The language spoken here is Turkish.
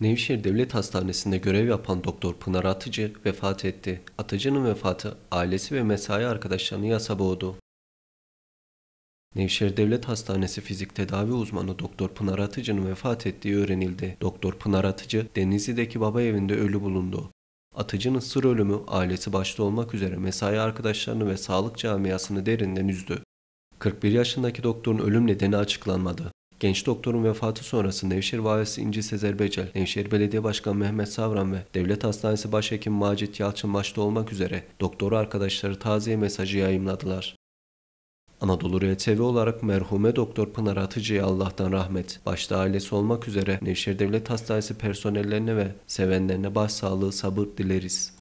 Nevşehir Devlet Hastanesi'nde görev yapan doktor Pınar Atıcı vefat etti. Atıcı'nın vefatı ailesi ve mesai arkadaşlarını yasa boğdu. Nevşehir Devlet Hastanesi fizik tedavi uzmanı Doktor Pınar Atıcı'nın vefat ettiği öğrenildi. Doktor Pınar Atıcı Denizli'deki baba evinde ölü bulundu. Atıcı'nın sır ölümü ailesi başta olmak üzere mesai arkadaşlarını ve sağlık camiasını derinden üzdü. 41 yaşındaki doktorun ölüm nedeni açıklanmadı. Genç doktorun vefatı sonrası Nevşehir Valisi İnci Sezer Becel, Nevşehir Belediye Başkanı Mehmet Savran ve Devlet Hastanesi Başhekim Macit Yalçın başta olmak üzere doktoru arkadaşları taziye mesajı yayımladılar. Anadolu RTV olarak merhume Doktor Pınar Atıcı'ya Allah'tan rahmet, başta ailesi olmak üzere Nevşehir Devlet Hastanesi personellerine ve sevenlerine başsağlığı sabır dileriz.